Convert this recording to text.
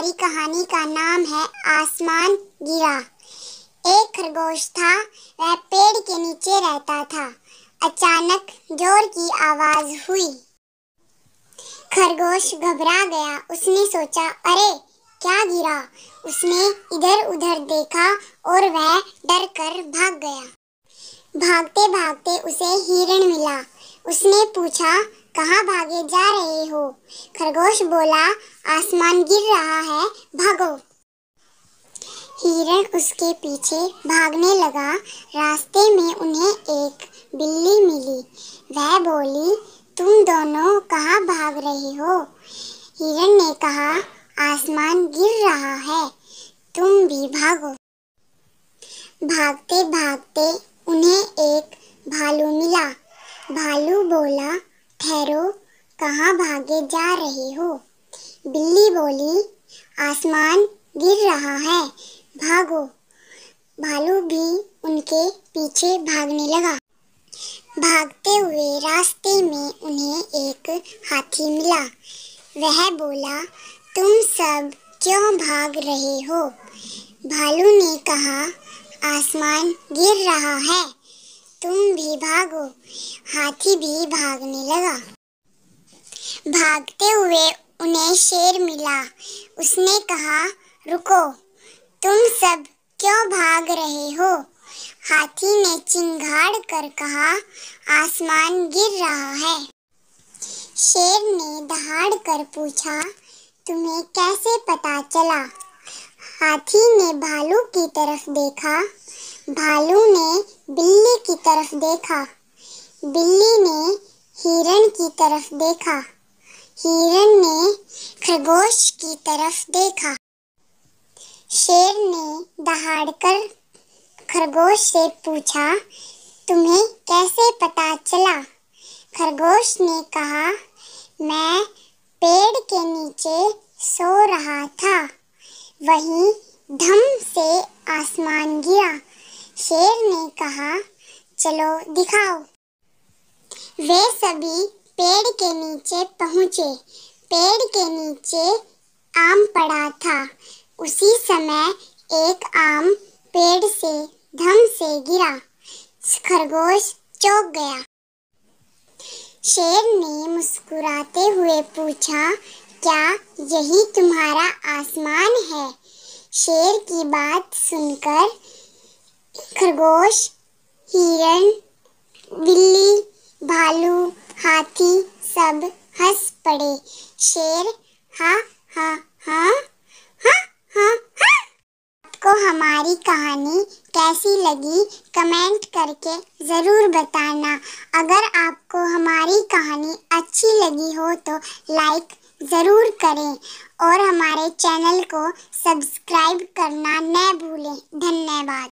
हमारी कहानी का नाम है आसमान गिरा एक खरगोश था वह पेड़ के नीचे रहता था अचानक जोर की आवाज हुई खरगोश घबरा गया उसने सोचा अरे क्या गिरा उसने इधर उधर देखा और वह डर कर भाग गया भागते भागते उसे हिरण मिला उसने पूछा कहाँ भागे जा रहे हो खरगोश बोला आसमान गिर रहा है भागो हिरण उसके पीछे भागने लगा रास्ते में उन्हें एक बिल्ली मिली वह बोली तुम दोनों कहाँ भाग रहे हो हिरण ने कहा आसमान गिर रहा है तुम भी भागो भागते भागते उन्हें एक भालू मिला भालू बोला ठहरो कहाँ भागे जा रहे हो बिल्ली बोली आसमान गिर रहा है भागो भालू भी उनके पीछे भागने लगा भागते हुए रास्ते में उन्हें एक हाथी मिला वह बोला तुम सब क्यों भाग रहे हो भालू ने कहा आसमान गिर रहा है तुम भी भागो हाथी भी भागने लगा भागते हुए उन्हें शेर मिला उसने कहा रुको तुम सब क्यों भाग रहे हो हाथी ने चिंगाड़ कर कहा आसमान गिर रहा है शेर ने दहाड़ कर पूछा तुम्हें कैसे पता चला हाथी ने भालू की तरफ देखा भालू ने बिल्ली की तरफ देखा बिल्ली ने हिरण की तरफ देखा हिरण ने खरगोश की तरफ देखा शेर ने दहाड़कर खरगोश से पूछा तुम्हें कैसे पता चला खरगोश ने कहा मैं पेड़ के नीचे सो रहा था वहीं धम से आसमान गिरा शेर ने कहा चलो दिखाओ वे सभी पेड़ के नीचे पहुंचे पेड़ के नीचे आम पड़ा था उसी समय एक आम पेड़ से धम से गिरा खरगोश चौक गया शेर ने मुस्कुराते हुए पूछा क्या यही तुम्हारा आसमान है शेर की बात सुनकर खरगोश हिरण बिल्ली भालू हाथी सब हंस पड़े शेर हा हा हा को आपको हमारी कहानी कैसी लगी कमेंट करके ज़रूर बताना अगर आपको हमारी कहानी अच्छी लगी हो तो लाइक ज़रूर करें और हमारे चैनल को सब्सक्राइब करना न भूलें धन्यवाद